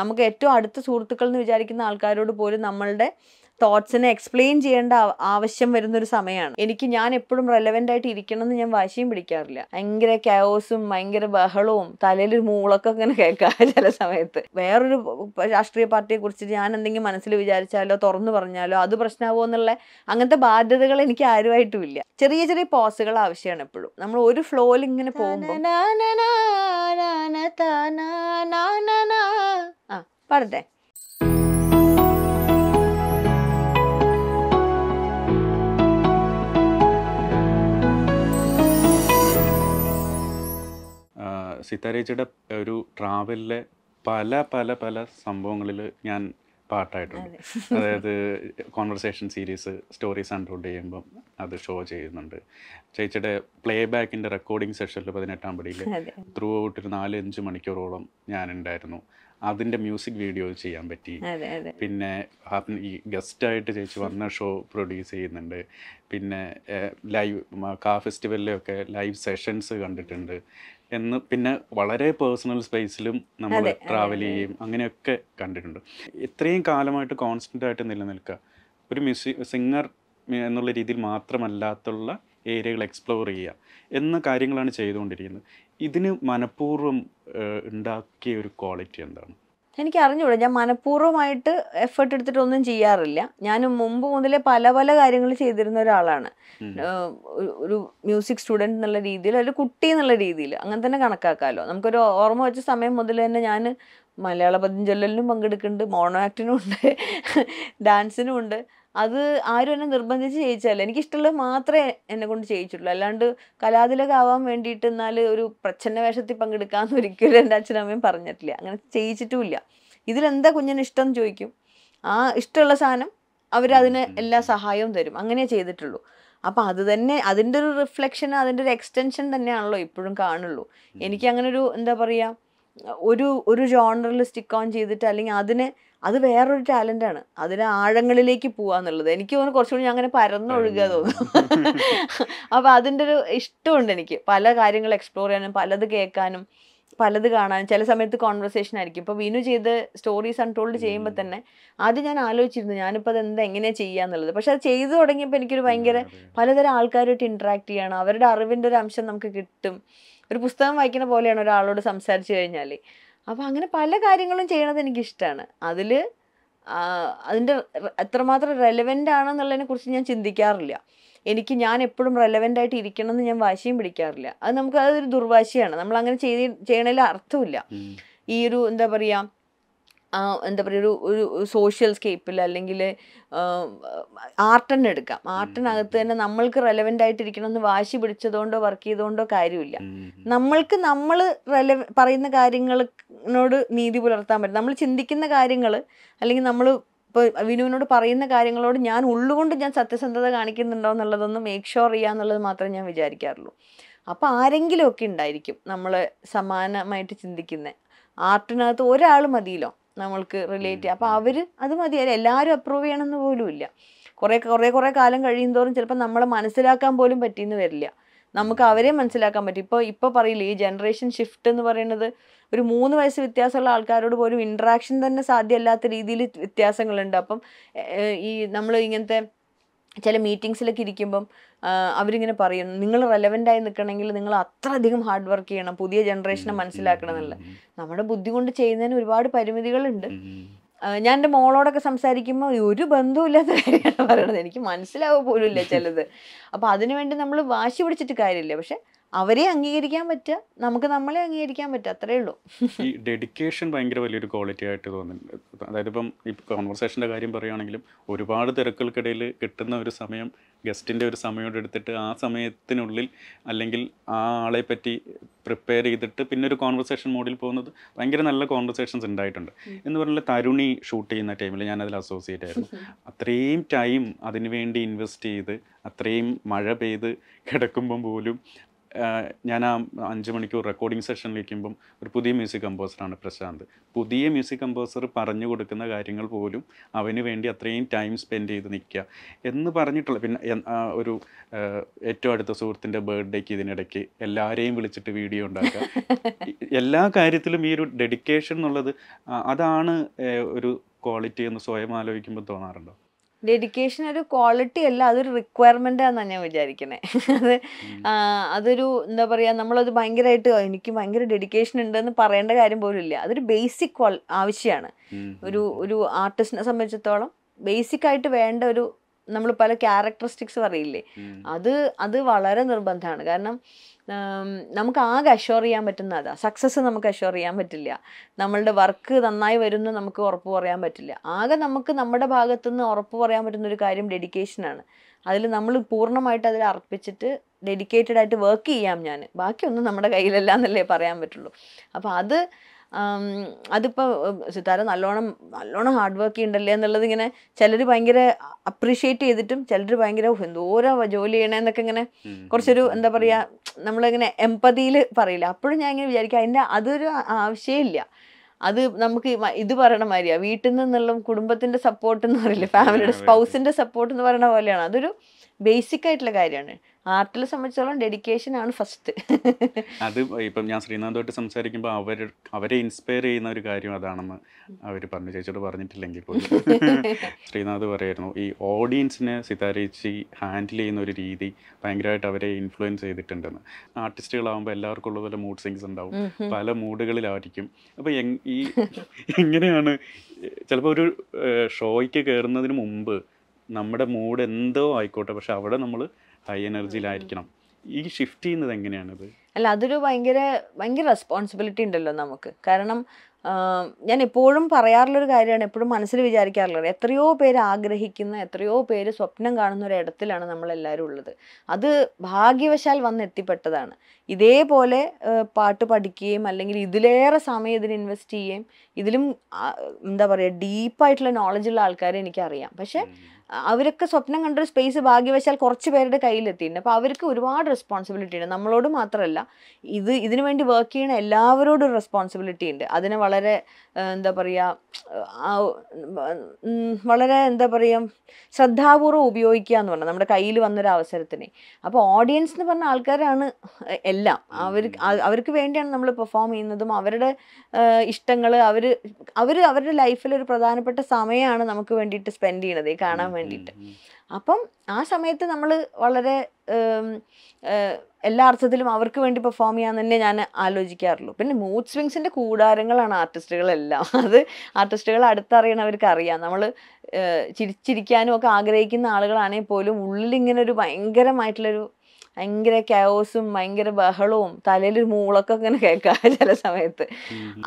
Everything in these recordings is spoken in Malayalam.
നമുക്ക് ഏറ്റവും അടുത്ത സുഹൃത്തുക്കൾ എന്ന് വിചാരിക്കുന്ന ആൾക്കാരോട് പോലും നമ്മളുടെ തോട്ട്സിനെ എക്സ്പ്ലെയിൻ ചെയ്യേണ്ട ആവശ്യം വരുന്നൊരു സമയമാണ് എനിക്ക് ഞാൻ എപ്പോഴും റെലവെന്റ് ആയിട്ട് ഇരിക്കണം എന്ന് ഞാൻ വാശിയും പിടിക്കാറില്ല ഭയങ്കര കയോസും ഭയങ്കര ബഹളവും തലയിൽ മൂളൊക്കെ ഇങ്ങനെ കേൾക്കാം ചില സമയത്ത് വേറൊരു രാഷ്ട്രീയ പാർട്ടിയെ കുറിച്ച് ഞാൻ എന്തെങ്കിലും മനസ്സിൽ വിചാരിച്ചാലോ തുറന്നു പറഞ്ഞാലോ അത് പ്രശ്നമാവോ എന്നുള്ള അങ്ങനത്തെ ബാധ്യതകൾ എനിക്ക് ആരുമായിട്ടും ഇല്ല ചെറിയ ചെറിയ പോസുകൾ ആവശ്യമാണ് എപ്പോഴും നമ്മൾ ഒരു ഫ്ലോയിൽ ഇങ്ങനെ പോകുമ്പോൾ പാടട്ടെ സിത്താരേച്ചിയുടെ ഒരു ട്രാവലിലെ പല പല പല സംഭവങ്ങളിൽ ഞാൻ പാട്ടായിട്ടുണ്ട് അതായത് കോൺവെർസേഷൻ സീരീസ് സ്റ്റോറീസ് അൺറോഡ് ചെയ്യുമ്പം അത് ഷോ ചെയ്യുന്നുണ്ട് ചേച്ചിയുടെ പ്ലേ ബാക്കിൻ്റെ റെക്കോർഡിംഗ് സെഷനിൽ പതിനെട്ടാം പടിയിൽ ത്രൂ ഔട്ട് ഒരു നാലഞ്ച് മണിക്കൂറോളം ഞാൻ ഉണ്ടായിരുന്നു അതിൻ്റെ മ്യൂസിക് വീഡിയോ ചെയ്യാൻ പറ്റി പിന്നെ ഈ ഗസ്റ്റായിട്ട് ചേച്ചി വന്ന ഷോ പ്രൊഡ്യൂസ് ചെയ്യുന്നുണ്ട് പിന്നെ ലൈവ് കാ ഫെസ്റ്റിവലിലൊക്കെ ലൈവ് സെഷൻസ് കണ്ടിട്ടുണ്ട് എന്ന് പിന്നെ വളരെ പേഴ്സണൽ സ്പേസിലും നമ്മൾ ട്രാവൽ ചെയ്യും അങ്ങനെയൊക്കെ കണ്ടിട്ടുണ്ട് ഇത്രയും കാലമായിട്ട് കോൺസ്റ്റൻ്റ് ആയിട്ട് നിലനിൽക്കുക ഒരു മ്യൂസി സിംഗർ എന്നുള്ള രീതിയിൽ മാത്രമല്ലാത്തുള്ള ഏരിയകൾ എക്സ്പ്ലോർ ചെയ്യുക എന്ന കാര്യങ്ങളാണ് ചെയ്തുകൊണ്ടിരിക്കുന്നത് ഇതിന് മനഃപൂർവ്വം ഉണ്ടാക്കിയ ഒരു ക്വാളിറ്റി എന്താണ് എനിക്ക് അറിഞ്ഞൂടാ ഞാൻ മനഃപൂർവ്വമായിട്ട് എഫേർട്ട് എടുത്തിട്ടൊന്നും ചെയ്യാറില്ല ഞാൻ മുമ്പ് മുതലേ പല പല കാര്യങ്ങൾ ചെയ്തിരുന്ന ഒരാളാണ് ഒരു മ്യൂസിക് സ്റ്റുഡൻറ് എന്നുള്ള രീതിയിൽ ഒരു കുട്ടി എന്നുള്ള രീതിയിൽ അങ്ങനെ തന്നെ കണക്കാക്കാമല്ലോ നമുക്കൊരു ഓർമ്മ വെച്ച സമയം മുതൽ തന്നെ ഞാൻ മലയാള പതിഞ്ചൊല്ലലിനും പങ്കെടുക്കുന്നുണ്ട് മോണോ ആക്ടിനും ഉണ്ട് ഡാൻസിനും ഉണ്ട് അത് ആരും എന്നെ നിർബന്ധിച്ച് ചെയ്യിച്ചല്ല എനിക്ക് ഇഷ്ടമുള്ളത് മാത്രമേ എന്നെ കൊണ്ട് ചെയ്യിച്ചുള്ളൂ അല്ലാണ്ട് കലാതിലകാവാൻ വേണ്ടിയിട്ട് എന്നാൽ ഒരു പ്രച്ഛന്ന വേഷത്തിൽ പങ്കെടുക്കാമെന്ന് ഒരിക്കലും എൻ്റെ അച്ഛനമ്മയും പറഞ്ഞിട്ടില്ല അങ്ങനെ ചെയ്യിച്ചിട്ടുമില്ല ഇതിലെന്താ കുഞ്ഞിന് ഇഷ്ടം ചോദിക്കും ആ ഇഷ്ടമുള്ള സാധനം അവരതിന് എല്ലാ സഹായവും തരും അങ്ങനെ ചെയ്തിട്ടുള്ളൂ അപ്പം അത് തന്നെ അതിൻ്റെ ഒരു റിഫ്ലക്ഷൻ അതിൻ്റെ ഒരു എക്സ്റ്റൻഷൻ തന്നെയാണല്ലോ ഇപ്പോഴും കാണുള്ളൂ എനിക്ക് അങ്ങനെ ഒരു എന്താ പറയുക ഒരു ഒരു ജോണറിൽ സ്റ്റിക്ക് ഓൺ ചെയ്തിട്ട് അല്ലെങ്കിൽ അതിനെ അത് വേറൊരു ടാലൻ്റാണ് അതിന് ആഴങ്ങളിലേക്ക് പോവാന്നുള്ളത് എനിക്ക് തോന്നുന്നു കുറച്ചുകൂടി ഞാൻ അങ്ങനെ പരന്നൊഴുകുക തോന്നുന്നു അപ്പോൾ അതിൻ്റെ ഒരു ഇഷ്ടമുണ്ട് എനിക്ക് പല കാര്യങ്ങൾ എക്സ്പ്ലോർ ചെയ്യാനും പലത് കേൾക്കാനും പലത് കാണാനും ചില സമയത്ത് കോൺവെർസേഷൻ ആയിരിക്കും ഇപ്പോൾ വിനു ചെയ്ത് സ്റ്റോറീസ് അൺടോൾഡ് ചെയ്യുമ്പോൾ തന്നെ ആദ്യം ഞാൻ ആലോചിച്ചിരുന്നു ഞാനിപ്പോൾ എന്താ എങ്ങനെയാണ് ചെയ്യുക പക്ഷെ അത് ചെയ്തു തുടങ്ങിയപ്പോൾ എനിക്കൊരു ഭയങ്കര പലതരം ആൾക്കാരുമായിട്ട് ഇൻട്രാക്ട് ചെയ്യണം അവരുടെ അറിവിൻ്റെ ഒരു അംശം നമുക്ക് കിട്ടും ഒരു പുസ്തകം വായിക്കുന്ന പോലെയാണ് ഒരാളോട് സംസാരിച്ചു കഴിഞ്ഞാൽ അപ്പോൾ അങ്ങനെ പല കാര്യങ്ങളും ചെയ്യണത് എനിക്കിഷ്ടമാണ് അതിൽ അതിൻ്റെ എത്രമാത്രം റെലവെൻ്റ് ആണെന്നുള്ളതിനെ കുറിച്ച് ഞാൻ ചിന്തിക്കാറില്ല എനിക്ക് ഞാൻ എപ്പോഴും റെലവെൻ്റ് ആയിട്ട് ഇരിക്കണം എന്ന് ഞാൻ വാശിയും പിടിക്കാറില്ല അത് നമുക്ക് അതൊരു ദുർവാശിയാണ് നമ്മൾ അങ്ങനെ ചെയ്ത് ചെയ്യണതിൽ അർത്ഥമില്ല ഈ ഒരു എന്താ പറയുക എന്താ പറയുക ഒരു ഒരു സോഷ്യൽ സ്കേപ്പിൽ അല്ലെങ്കിൽ ആർട്ടെന്നെ എടുക്കാം ആർട്ടിനകത്ത് തന്നെ നമ്മൾക്ക് റെലവെൻ്റ് എന്ന് വാശി പിടിച്ചതുകൊണ്ടോ വർക്ക് ചെയ്തുകൊണ്ടോ കാര്യമില്ല നമ്മൾക്ക് നമ്മൾ റെലവ പറയുന്ന കാര്യങ്ങളോട് നീതി പുലർത്താൻ പറ്റും നമ്മൾ ചിന്തിക്കുന്ന കാര്യങ്ങൾ അല്ലെങ്കിൽ നമ്മൾ ഇപ്പോൾ വിനുവിനോട് പറയുന്ന കാര്യങ്ങളോട് ഞാൻ ഉള്ളുകൊണ്ട് ഞാൻ സത്യസന്ധത കാണിക്കുന്നുണ്ടോ എന്നുള്ളതൊന്നും മേക്ക് ഷുവർ ചെയ്യുക എന്നുള്ളത് മാത്രമേ ഞാൻ വിചാരിക്കാറുള്ളൂ അപ്പോൾ ആരെങ്കിലുമൊക്കെ ഉണ്ടായിരിക്കും നമ്മൾ സമാനമായിട്ട് ചിന്തിക്കുന്നത് ആർട്ടിനകത്ത് ഒരാൾ മതിയല്ലോ നമ്മൾക്ക് റിലേറ്റ് അപ്പോൾ അവർ അത് മതിയല്ല എല്ലാവരും അപ്രൂവ് ചെയ്യണമെന്ന് പോലും ഇല്ല കുറേ കുറേ കുറേ കാലം കഴിയും തോറും ചിലപ്പോൾ നമ്മളെ മനസ്സിലാക്കാൻ പോലും പറ്റിയെന്ന് വരില്ല നമുക്ക് അവരെ മനസ്സിലാക്കാൻ പറ്റും ഇപ്പോൾ ഇപ്പോൾ പറയില്ല ഈ ജനറേഷൻ ഷിഫ്റ്റ് എന്ന് പറയുന്നത് ഒരു മൂന്ന് വയസ്സ് വ്യത്യാസമുള്ള ആൾക്കാരോട് പോലും ഇൻട്രാക്ഷൻ തന്നെ സാധ്യമല്ലാത്ത രീതിയിൽ വ്യത്യാസങ്ങളുണ്ട് അപ്പം ഈ നമ്മൾ ഇങ്ങനത്തെ ചില മീറ്റിങ്സിലൊക്കെ ഇരിക്കുമ്പം അവരിങ്ങനെ പറയും നിങ്ങൾ റെലവൻ്റായി നിൽക്കണമെങ്കിൽ നിങ്ങൾ അത്രയധികം ഹാർഡ് വർക്ക് ചെയ്യണം പുതിയ ജനറേഷനെ മനസ്സിലാക്കണം എന്നുള്ളത് നമ്മുടെ ബുദ്ധി കൊണ്ട് ചെയ്യുന്നതിന് ഒരുപാട് പരിമിതികളുണ്ട് ഞാൻ എൻ്റെ മോളോടൊക്കെ സംസാരിക്കുമ്പോൾ ഒരു ബന്ധവുമില്ലാത്ത കാര്യമാണ് പറയണത് എനിക്ക് മനസ്സിലാവുക പോലും ഇല്ല ചിലത് അപ്പോൾ അതിനുവേണ്ടി നമ്മൾ വാശി പിടിച്ചിട്ട് കാര്യമില്ല പക്ഷെ അവരെ അംഗീകരിക്കാൻ പറ്റുക നമുക്ക് നമ്മളെ അംഗീകരിക്കാൻ പറ്റുക അത്രേ ഉള്ളൂ ഈ ഡെഡിക്കേഷൻ ഭയങ്കര വലിയൊരു ക്വാളിറ്റി ആയിട്ട് തോന്നുന്നുണ്ട് അതായത് ഇപ്പം കോൺവെർസേഷൻ്റെ കാര്യം പറയുകയാണെങ്കിലും ഒരുപാട് തിരക്കുകൾക്കിടയിൽ കിട്ടുന്ന ഒരു സമയം ഗസ്റ്റിൻ്റെ ഒരു സമയം എടുത്തിട്ട് ആ സമയത്തിനുള്ളിൽ അല്ലെങ്കിൽ ആ ആളെ പറ്റി പ്രിപ്പയർ ചെയ്തിട്ട് പിന്നെ ഒരു കോൺവെർസേഷൻ മോഡിൽ പോകുന്നത് ഭയങ്കര നല്ല കോൺവെർസേഷൻസ് ഉണ്ടായിട്ടുണ്ട് എന്ന് പറഞ്ഞാൽ തരുണി ഷൂട്ട് ചെയ്യുന്ന ടൈമിൽ ഞാൻ അതിൽ അസോസിയേറ്റ് ആയിരുന്നു അത്രയും ടൈം അതിനുവേണ്ടി ഇൻവെസ്റ്റ് ചെയ്ത് അത്രയും മഴ പെയ്ത് കിടക്കുമ്പം പോലും ഞാൻ ആ അഞ്ച് മണിക്കൂർ റെക്കോർഡിംഗ് സെഷനിലിരിക്കുമ്പം ഒരു പുതിയ മ്യൂസിക് കമ്പോസറാണ് പ്രശാന്ത് പുതിയ മ്യൂസിക് കമ്പോസർ പറഞ്ഞു കൊടുക്കുന്ന കാര്യങ്ങൾ പോലും അവന് വേണ്ടി അത്രയും ടൈം സ്പെൻഡ് ചെയ്ത് നിൽക്കുക എന്ന് പറഞ്ഞിട്ടുള്ള പിന്നെ ഒരു ഏറ്റവും അടുത്ത സുഹൃത്തിൻ്റെ ബർത്ത്ഡേക്ക് ഇതിനിടയ്ക്ക് എല്ലാവരെയും വിളിച്ചിട്ട് വീഡിയോ ഉണ്ടാക്കുക എല്ലാ കാര്യത്തിലും ഈ ഒരു ഡെഡിക്കേഷൻ എന്നുള്ളത് അതാണ് ഒരു ക്വാളിറ്റി എന്ന് സ്വയം ആലോചിക്കുമ്പോൾ തോന്നാറുണ്ടോ ഡെഡിക്കേഷൻ ഒരു ക്വാളിറ്റി അല്ല അതൊരു റിക്വയർമെൻ്റ് ആണെന്നാണ് ഞാൻ വിചാരിക്കുന്നത് അത് അതൊരു എന്താ പറയുക നമ്മളത് ഭയങ്കരമായിട്ട് എനിക്ക് ഭയങ്കര ഡെഡിക്കേഷൻ ഉണ്ടെന്ന് പറയേണ്ട കാര്യം പോലും ഇല്ല അതൊരു ബേസിക് ആവശ്യമാണ് ഒരു ഒരു ആർട്ടിസ്റ്റിനെ സംബന്ധിച്ചിടത്തോളം ബേസിക് ആയിട്ട് വേണ്ട ഒരു നമ്മൾ പല ക്യാരക്ടറിസ്റ്റിക്സ് പറയില്ലേ അത് അത് വളരെ നിർബന്ധമാണ് കാരണം നമുക്ക് ആകെ അഷ്യൂർ ചെയ്യാൻ പറ്റുന്ന അതാ സക്സസ് നമുക്ക് അഷ്യൂർ ചെയ്യാൻ പറ്റില്ല നമ്മളുടെ വർക്ക് നന്നായി വരുന്നു നമുക്ക് ഉറപ്പ് പറയാൻ പറ്റില്ല ആകെ നമുക്ക് നമ്മുടെ ഭാഗത്തുനിന്ന് ഉറപ്പ് പറയാൻ പറ്റുന്ന ഒരു കാര്യം ഡെഡിക്കേഷനാണ് അതിൽ നമ്മൾ പൂർണ്ണമായിട്ട് അതിൽ അർപ്പിച്ചിട്ട് ഡെഡിക്കേറ്റഡ് ആയിട്ട് വർക്ക് ചെയ്യാം ഞാൻ ബാക്കിയൊന്നും നമ്മുടെ കയ്യിലല്ല എന്നല്ലേ പറയാൻ പറ്റുള്ളൂ അപ്പോൾ അത് അതിപ്പോൾ സിത്താര നല്ലോണം നല്ലോണം ഹാർഡ് വർക്ക് ഉണ്ടല്ലേ എന്നുള്ളത് ഇങ്ങനെ ചിലർ ഭയങ്കര അപ്രീഷിയേറ്റ് ചെയ്തിട്ടും ചിലർ ഭയങ്കര എന്തോരോ ജോലി ചെയ്യണേന്നൊക്കെ ഇങ്ങനെ കുറച്ചൊരു എന്താ പറയുക നമ്മളിങ്ങനെ എമ്പതിയിൽ പറയില്ല അപ്പോഴും ഞാൻ ഇങ്ങനെ വിചാരിക്കുക അതിൻ്റെ അതൊരു ആവശ്യമില്ല അത് നമുക്ക് ഇത് പറയണ മാതിരിയാണ് വീട്ടിൽ നിന്നുള്ള കുടുംബത്തിന്റെ സപ്പോർട്ട് എന്ന് പറയില്ല ഫാമിലിയുടെ സ്പൗസിന്റെ സപ്പോർട്ട് എന്ന് പറയുന്ന പോലെയാണ് അതൊരു ബേസിക് ആയിട്ടുള്ള കാര്യമാണ് ആർട്ടിൽ സംബന്ധിച്ചോളം ഡെഡിക്കേഷൻ ആണ് ഫസ്റ്റ് അത് ഇപ്പം ഞാൻ ശ്രീനാഥോട്ട് സംസാരിക്കുമ്പോൾ അവർ അവരെ ഇൻസ്പയർ ചെയ്യുന്ന ഒരു കാര്യം അതാണെന്ന് അവർ പറഞ്ഞു ചേച്ചിയോട് പറഞ്ഞിട്ടില്ലെങ്കിൽ പോലും ശ്രീനാഥ് പറയായിരുന്നു ഈ ഓഡിയൻസിനെ സിതാരേച്ചി ഹാൻഡിൽ ചെയ്യുന്ന ഒരു രീതി ഭയങ്കരമായിട്ട് അവരെ ഇൻഫ്ലുവൻസ് ചെയ്തിട്ടുണ്ടെന്ന് ആർട്ടിസ്റ്റുകളാകുമ്പോൾ എല്ലാവർക്കും പോലെ മൂഡ് സിങ്സ് ഉണ്ടാവും പല മൂഡുകളിലായിരിക്കും അപ്പോൾ ഈ എങ്ങനെയാണ് ചിലപ്പോൾ ഒരു ഷോയ്ക്ക് കയറുന്നതിന് മുമ്പ് നമ്മുടെ മൂഡ് എന്തോ ആയിക്കോട്ടെ പക്ഷെ അവിടെ നമ്മൾ ഹൈ എനർജിയിലായിരിക്കണം ഈ ഷിഫ്റ്റ് ചെയ്യുന്നത് എങ്ങനെയാണത് അല്ല അതൊരു ഭയങ്കര ഭയങ്കര റെസ്പോൺസിബിലിറ്റി ഉണ്ടല്ലോ നമുക്ക് കാരണം ഞാൻ എപ്പോഴും പറയാറുള്ളൊരു കാര്യമാണ് എപ്പോഴും മനസ്സിൽ വിചാരിക്കാറുള്ളത് എത്രയോ പേര് ആഗ്രഹിക്കുന്ന എത്രയോ പേര് സ്വപ്നം കാണുന്ന ഒരു ഇടത്തിലാണ് നമ്മളെല്ലാവരും ഉള്ളത് അത് ഭാഗ്യവശാൽ എത്തിപ്പെട്ടതാണ് ഇതേപോലെ പാട്ട് പഠിക്കുകയും അല്ലെങ്കിൽ ഇതിലേറെ സമയം ഇതിന് ഇൻവെസ്റ്റ് ചെയ്യുകയും ഇതിലും എന്താ പറയുക ഡീപ്പായിട്ടുള്ള നോളജുള്ള ആൾക്കാരെ എനിക്കറിയാം പക്ഷേ അവരൊക്കെ സ്വപ്നം കണ്ടൊരു സ്പേസ് ഭാഗ്യവശാൽ കുറച്ച് പേരുടെ കയ്യിലെത്തിയിട്ടുണ്ട് അപ്പോൾ അവർക്ക് ഒരുപാട് റെസ്പോൺസിബിലിറ്റി ഉണ്ട് നമ്മളോട് മാത്രമല്ല ഇത് ഇതിനു വേണ്ടി വർക്ക് ചെയ്യുന്ന എല്ലാവരോടും റെസ്പോൺസിബിലിറ്റി ഉണ്ട് അതിനെ വളരെ എന്താ പറയുക വളരെ എന്താ പറയുക ശ്രദ്ധാപൂർവ്വം ഉപയോഗിക്കുക എന്ന് പറഞ്ഞാൽ നമ്മുടെ കയ്യിൽ വന്നൊരു അവസരത്തിന് അപ്പോൾ ഓഡിയൻസ് എന്ന് പറഞ്ഞ ആൾക്കാരാണ് എല്ലാം അവർ അവർക്ക് വേണ്ടിയാണ് നമ്മൾ പെർഫോം ചെയ്യുന്നതും അവരുടെ ഇഷ്ടങ്ങൾ അവർ അവർ അവരുടെ ലൈഫിൽ ഒരു പ്രധാനപ്പെട്ട സമയമാണ് നമുക്ക് വേണ്ടിയിട്ട് സ്പെൻഡ് ഈ കാണാൻ വേണ്ടിയിട്ട് അപ്പം ആ സമയത്ത് നമ്മൾ വളരെ എല്ലാ അർത്ഥത്തിലും അവർക്ക് വേണ്ടി പെർഫോം ചെയ്യാന്ന് തന്നെ ഞാൻ ആലോചിക്കാറുള്ളൂ പിന്നെ മൂഡ് സ്വിങ്സിൻ്റെ കൂടാരങ്ങളാണ് ആർട്ടിസ്റ്റുകളെല്ലാം അത് ആർട്ടിസ്റ്റുകൾ അടുത്തറിയണവർക്ക് അറിയാം നമ്മൾ ചിരിച്ചിരിക്കാനും ഒക്കെ ആഗ്രഹിക്കുന്ന ആളുകളാണെങ്കിൽ പോലും ഉള്ളിൽ ഇങ്ങനെ ഒരു ഭയങ്കരമായിട്ടുള്ളൊരു ഭയങ്കര കയോസും ഭയങ്കര ബഹളവും തലയിൽ ഒരു മൂളൊക്കെ ഇങ്ങനെ കേൾക്കാം ചില സമയത്ത്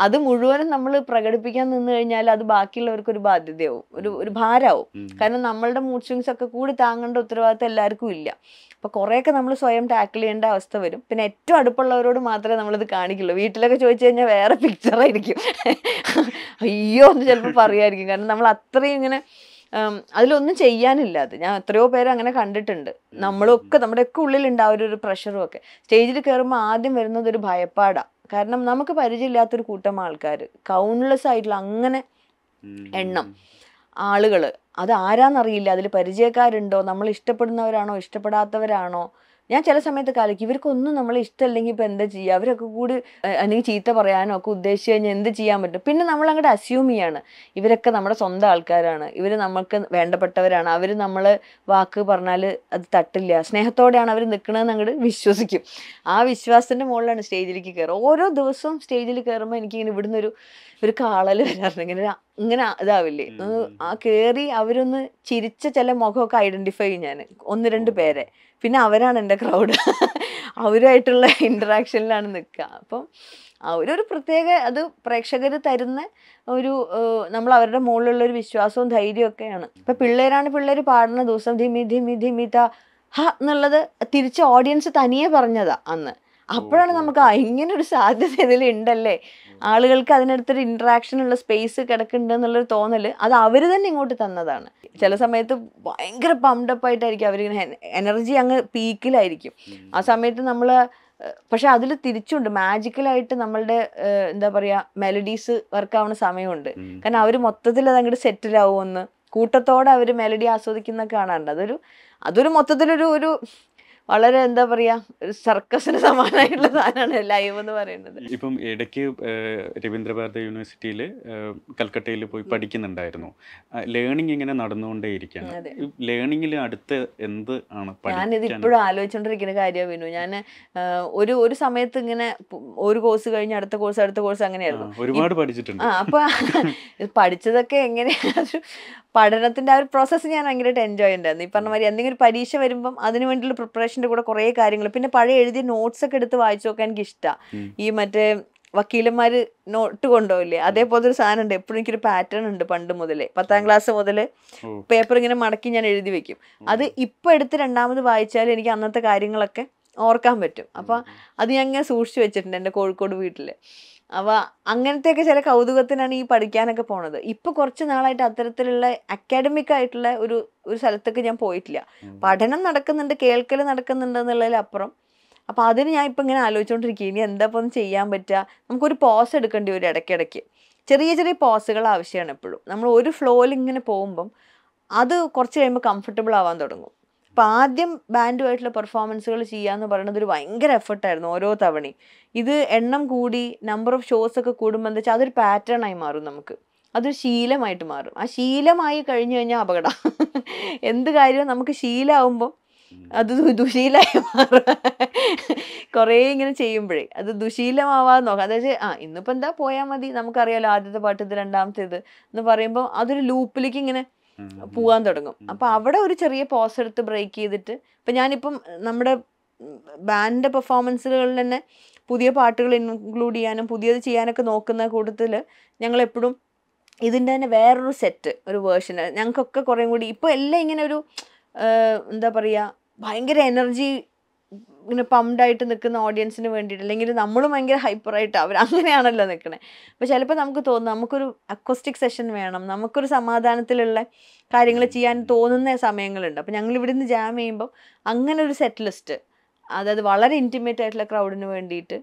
അത് മുഴുവനും നമ്മൾ പ്രകടിപ്പിക്കാൻ നിന്ന് കഴിഞ്ഞാൽ അത് ബാക്കിയുള്ളവർക്ക് ഒരു ബാധ്യതയാവും ഒരു ഒരു ഭാരമാവും കാരണം നമ്മളുടെ മൂഡ് സ്വിങ്സ് ഒക്കെ കൂടി താങ്ങേണ്ട ഉത്തരവാദിത്തം എല്ലാവർക്കും ഇല്ല അപ്പോൾ കുറേയൊക്കെ നമ്മൾ സ്വയം ടാക്കിൾ ചെയ്യേണ്ട അവസ്ഥ വരും പിന്നെ ഏറ്റവും അടുപ്പുള്ളവരോട് മാത്രമേ നമ്മളിത് കാണിക്കുള്ളൂ വീട്ടിലൊക്കെ ചോദിച്ചു കഴിഞ്ഞാൽ വേറെ പിക്ചറായിരിക്കും അയ്യോ എന്ന് ചിലപ്പോൾ പറയുമായിരിക്കും കാരണം നമ്മൾ അത്രയും ഇങ്ങനെ അതിലൊന്നും അത് ഞാൻ എത്രയോ പേരെ അങ്ങനെ കണ്ടിട്ടുണ്ട് നമ്മളൊക്കെ നമ്മുടെയൊക്കെ ഉള്ളിൽ ആ ഒരു പ്രഷറും ഒക്കെ സ്റ്റേജിൽ കയറുമ്പോൾ ആദ്യം വരുന്നത് ഒരു ഭയപ്പാടാണ് കാരണം നമുക്ക് പരിചയമില്ലാത്തൊരു കൂട്ടം ആൾക്കാർ കൗണ്ട്ലെസ് ആയിട്ടുള്ള അങ്ങനെ എണ്ണം ആളുകൾ അത് ആരാന്നറിയില്ല അതിൽ പരിചയക്കാരുണ്ടോ നമ്മൾ ഇഷ്ടപ്പെടുന്നവരാണോ ഇഷ്ടപ്പെടാത്തവരാണോ ഞാൻ ചില സമയത്ത് കാലിക്കും ഇവർക്കൊന്നും നമ്മൾ ഇഷ്ടമല്ലെങ്കിൽ ഇപ്പം എന്താ ചെയ്യുക അവരൊക്കെ കൂടി അല്ലെങ്കിൽ ചീത്ത പറയാനോ ഒക്കെ ഉദ്ദേശിച്ച് കഴിഞ്ഞാൽ എന്ത് ചെയ്യാൻ പറ്റും പിന്നെ നമ്മൾ അങ്ങോട്ട് അസ്യൂം ചെയ്യാണ് ഇവരൊക്കെ നമ്മുടെ സ്വന്തം ആൾക്കാരാണ് ഇവർ നമ്മൾക്ക് വേണ്ടപ്പെട്ടവരാണ് അവർ നമ്മൾ വാക്ക് പറഞ്ഞാൽ അത് തട്ടില്ല സ്നേഹത്തോടെയാണ് അവർ നിൽക്കണമെന്ന് അങ്ങോട്ട് വിശ്വസിക്കും ആ വിശ്വാസത്തിൻ്റെ മുകളിലാണ് സ്റ്റേജിലേക്ക് കയറുക ഓരോ ദിവസവും സ്റ്റേജിൽ കയറുമ്പോൾ എനിക്കിങ്ങനെ ഇവിടുന്ന് ഒരു ഒരു കാളൽ വരാറുണ്ട് ഇങ്ങനെ ഇങ്ങനെ ഇതാവില്ലേ ആ കേറി അവരൊന്ന് ചിരിച്ച ചില മുഖമൊക്കെ ഐഡന്റിഫൈ ചെയ്യും ഞാൻ ഒന്ന് രണ്ട് പേരെ പിന്നെ അവരാണ് എൻ്റെ ക്രൗഡ് അവരുമായിട്ടുള്ള ഇൻട്രാക്ഷനിലാണ് നിൽക്കുക അപ്പം അവരൊരു പ്രത്യേക അത് പ്രേക്ഷകർ തരുന്ന ഒരു നമ്മൾ അവരുടെ മുകളിലുള്ള ഒരു വിശ്വാസവും ധൈര്യമൊക്കെയാണ് ഇപ്പം പിള്ളേരാണ് പിള്ളേർ പാടുന്ന ദിവസം ധിമി ധിമി ധിമിത ഹ എന്നുള്ളത് തിരിച്ച് ഓഡിയൻസ് തനിയെ പറഞ്ഞതാ അന്ന് അപ്പോഴാണ് നമുക്ക് ഇങ്ങനെ ഒരു സാധ്യത ഇതിൽ ഉണ്ടല്ലേ ആളുകൾക്ക് അതിനടുത്തൊരു ഇന്ററാക്ഷൻ ഉള്ള സ്പേസ് കിടക്കുന്നുണ്ട് എന്നുള്ളൊരു തോന്നൽ അത് അവർ തന്നെ ഇങ്ങോട്ട് തന്നതാണ് ചില സമയത്ത് ഭയങ്കര പമ്പ്ഡപ്പ് ആയിട്ടായിരിക്കും അവരിങ്ങനെ എനർജി അങ്ങ് പീക്കിലായിരിക്കും ആ സമയത്ത് നമ്മൾ പക്ഷെ അതിൽ തിരിച്ചുണ്ട് മാജിക്കലായിട്ട് നമ്മളുടെ എന്താ പറയുക മെലഡീസ് വർക്കാവുന്ന സമയമുണ്ട് കാരണം അവർ മൊത്തത്തിൽ അത് അങ്ങോട്ട് സെറ്റിൽ കൂട്ടത്തോടെ അവർ മെലഡി ആസ്വദിക്കുന്ന കാണാറുണ്ട് അതൊരു അതൊരു മൊത്തത്തിലൊരു ഒരു വളരെ എന്താ പറയാ ഒരു സർക്കസിന് സമാനമായിട്ടുള്ള സാധനമാണ് ലൈവ് എന്ന് പറയുന്നത് ഇപ്പം ഇടയ്ക്ക് രവീന്ദ്രഭാരത യൂണിവേഴ്സിറ്റിയിൽ കൽക്കട്ടയിൽ പോയി പഠിക്കുന്നുണ്ടായിരുന്നു ലേണിംഗ് ഇങ്ങനെ നടന്നുകൊണ്ടേയിരിക്കുകയാണ് ലേണിംഗിൽ അടുത്ത് എന്ത് ആണ് ഞാനിത് ഇപ്പോഴും ആലോചിച്ചുകൊണ്ടിരിക്കുന്ന കാര്യമാണ് വിനു ഞാൻ ഒരു ഒരു സമയത്ത് ഇങ്ങനെ ഒരു കോഴ്സ് കഴിഞ്ഞ് അടുത്ത കോഴ്സ് അടുത്ത കോഴ്സ് അങ്ങനെയായിരുന്നു ഒരുപാട് പഠിച്ചിട്ടുണ്ട് അപ്പൊ പഠിച്ചതൊക്കെ എങ്ങനെയാണ് പഠനത്തിന്റെ ആ ഒരു പ്രോസസ്സ് ഞാൻ ഭയങ്കരമായിട്ട് എൻജോയ് ഉണ്ടായിരുന്നു ഈ പറഞ്ഞ മാതിരി എന്തെങ്കിലും പരീക്ഷ വരുമ്പം അതിനു വേണ്ടിയുള്ള പ്രിപ്പറേഷൻ പ്രൊഫഷൻ്റെ കൂടെ കുറേ കാര്യങ്ങൾ പിന്നെ പഴയ എഴുതിയ നോട്ട്സ് ഒക്കെ എടുത്ത് വായിച്ചു നോക്കാൻ എനിക്ക് ഇഷ്ടമാണ് ഈ മറ്റേ വക്കീലന്മാർ നോട്ട് കൊണ്ടുപോകില്ലേ അതേപോലെ ഒരു സാധനം ഉണ്ട് എപ്പോഴും എനിക്കൊരു പാറ്റേൺ ഉണ്ട് പണ്ട് മുതലേ പത്താം ക്ലാസ് മുതൽ പേപ്പർ ഇങ്ങനെ മടക്കി ഞാൻ എഴുതി വെക്കും അത് ഇപ്പം എടുത്ത് രണ്ടാമത് വായിച്ചാൽ എനിക്ക് അന്നത്തെ കാര്യങ്ങളൊക്കെ ഓർക്കാൻ പറ്റും അപ്പം അത് ഞാൻ ഇങ്ങനെ സൂക്ഷിച്ചു വെച്ചിട്ടുണ്ട് എൻ്റെ കോഴിക്കോട് വീട്ടിൽ അപ്പോൾ അങ്ങനത്തെയൊക്കെ ചില കൗതുകത്തിനാണ് ഈ പഠിക്കാനൊക്കെ പോണത് ഇപ്പൊ കുറച്ച് നാളായിട്ട് അത്തരത്തിലുള്ള അക്കാഡമിക് ആയിട്ടുള്ള ഒരു ഒരു സ്ഥലത്തേക്ക് ഞാൻ പോയിട്ടില്ല പഠനം നടക്കുന്നുണ്ട് കേൾക്കൽ നടക്കുന്നുണ്ട് എന്നുള്ളതിലപ്പുറം അപ്പോൾ അതിന് ഞാൻ ഇപ്പൊ ഇങ്ങനെ ആലോചിച്ചുകൊണ്ടിരിക്കുക ഇനി എന്താ ഒന്ന് ചെയ്യാൻ പറ്റുക നമുക്കൊരു പോസ് എടുക്കേണ്ടി വരും ഇടയ്ക്കിടയ്ക്ക് ചെറിയ ചെറിയ പോസുകൾ ആവശ്യമാണ് എപ്പോഴും നമ്മൾ ഒരു ഫ്ലോയിൽ ഇങ്ങനെ പോകുമ്പം അത് കുറച്ച് കഴിയുമ്പോൾ കംഫർട്ടബിൾ ആവാൻ തുടങ്ങും ഇപ്പം ആദ്യം ബാൻഡുമായിട്ടുള്ള പെർഫോമൻസുകൾ ചെയ്യുക എന്ന് പറയുന്നത് ഒരു ഭയങ്കര എഫർട്ടായിരുന്നു ഓരോ തവണയും ഇത് എണ്ണം കൂടി നമ്പർ ഓഫ് ഷോസ് ഒക്കെ കൂടുമ്പോൾ എന്താ വെച്ചാൽ അതൊരു പാറ്റേൺ ആയി മാറും നമുക്ക് അതൊരു ശീലമായിട്ട് മാറും ആ ശീലമായി കഴിഞ്ഞു കഴിഞ്ഞാൽ അപകടം എന്ത് കാര്യവും നമുക്ക് ശീലമാകുമ്പം അത് ദുശീലമായി മാറും കുറേ ഇങ്ങനെ ചെയ്യുമ്പോഴേ അത് ദുശീലമാവാതെ നോക്കാം അതായത് ആ ഇന്നിപ്പോൾ എന്താ പോയാൽ മതി നമുക്കറിയാലോ ആദ്യത്തെ പാട്ട് ഇത് രണ്ടാമത്തേത് എന്ന് പറയുമ്പോൾ അതൊരു ലൂപ്പിലേക്ക് ഇങ്ങനെ പോവാൻ തുടങ്ങും അപ്പൊ അവിടെ ഒരു ചെറിയ പോസ് എടുത്ത് ബ്രേക്ക് ചെയ്തിട്ട് ഇപ്പൊ ഞാനിപ്പം നമ്മുടെ ബാൻഡിന്റെ പെർഫോമൻസുകളിൽ തന്നെ പുതിയ പാട്ടുകൾ ഇൻക്ലൂഡ് ചെയ്യാനും പുതിയത് ചെയ്യാനൊക്കെ നോക്കുന്ന കൂട്ടത്തിൽ ഞങ്ങൾ എപ്പോഴും ഇതിൻ്റെ തന്നെ വേറൊരു സെറ്റ് ഒരു വേർഷൻ ഞങ്ങൾക്കൊക്കെ കുറേ കൂടി ഇപ്പോൾ എല്ലാം ഇങ്ങനെ ഒരു എന്താ പറയുക ഭയങ്കര എനർജി ഇങ്ങനെ പമ്പായിട്ട് നിൽക്കുന്ന ഓഡിയൻസിന് വേണ്ടിയിട്ട് അല്ലെങ്കിൽ നമ്മളും ഭയങ്കര ഹൈപ്പറായിട്ട് അവർ അങ്ങനെയാണല്ലോ നിൽക്കണേ അപ്പോൾ ചിലപ്പോൾ നമുക്ക് തോന്നും നമുക്കൊരു അക്കോസ്റ്റിക് സെഷൻ വേണം നമുക്കൊരു സമാധാനത്തിലുള്ള കാര്യങ്ങൾ ചെയ്യാൻ തോന്നുന്ന സമയങ്ങളുണ്ട് അപ്പോൾ ഞങ്ങൾ ഇവിടെ നിന്ന് ജാം ചെയ്യുമ്പോൾ അങ്ങനെ ഒരു സെറ്റ് ലിസ്റ്റ് അതായത് വളരെ ഇൻറ്റിമേറ്റ് ആയിട്ടുള്ള ക്രൗഡിന് വേണ്ടിയിട്ട്